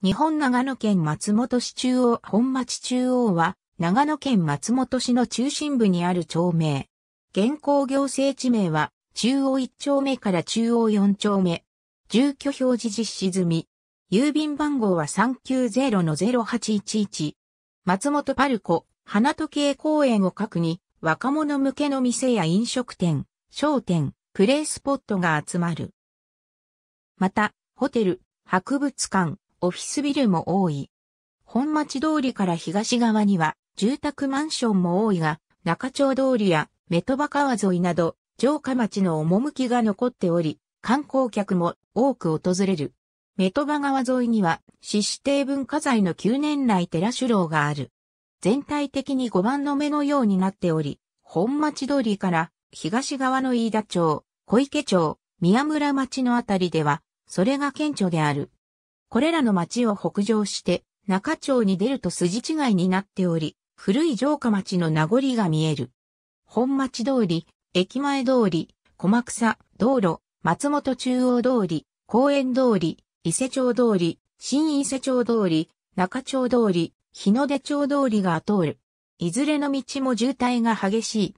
日本長野県松本市中央本町中央は長野県松本市の中心部にある町名。現行行政地名は中央1丁目から中央4丁目。住居表示実施済み。郵便番号は390-0811。松本パルコ、花時計公園を各に若者向けの店や飲食店、商店、プレイスポットが集まる。また、ホテル、博物館、オフィスビルも多い。本町通りから東側には住宅マンションも多いが、中町通りやメトバ川沿いなど城下町の趣が残っており、観光客も多く訪れる。メトバ川沿いには、市指定文化財の9年来寺主楼がある。全体的に5番の目のようになっており、本町通りから東側の飯田町、小池町、宮村町のあたりでは、それが顕著である。これらの町を北上して、中町に出ると筋違いになっており、古い城下町の名残が見える。本町通り、駅前通り、小草、道路、松本中央通り、公園通り、伊勢町通り、新伊勢町通り、中町通り、日の出町通りが通る。いずれの道も渋滞が激しい。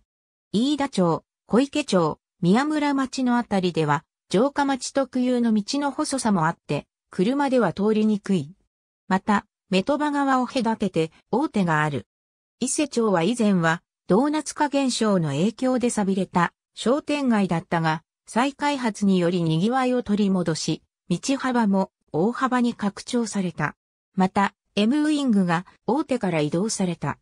飯田町、小池町、宮村町のあたりでは、城下町特有の道の細さもあって、車では通りにくい。また、メトバ川を隔てて大手がある。伊勢町は以前は、ドーナツ化現象の影響で錆びれた商店街だったが、再開発により賑わいを取り戻し、道幅も大幅に拡張された。また、M ウィングが大手から移動された。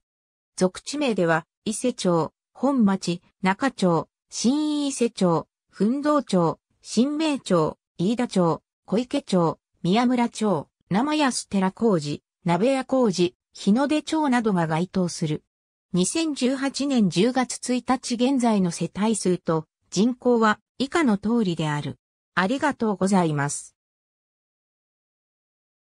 属地名では、伊勢町、本町、中町、新伊勢町、奮道町、新名町、飯田町、小池町、宮村町、生安寺工事、鍋屋工事、日の出町などが該当する。2018年10月1日現在の世帯数と人口は以下の通りである。ありがとうございます。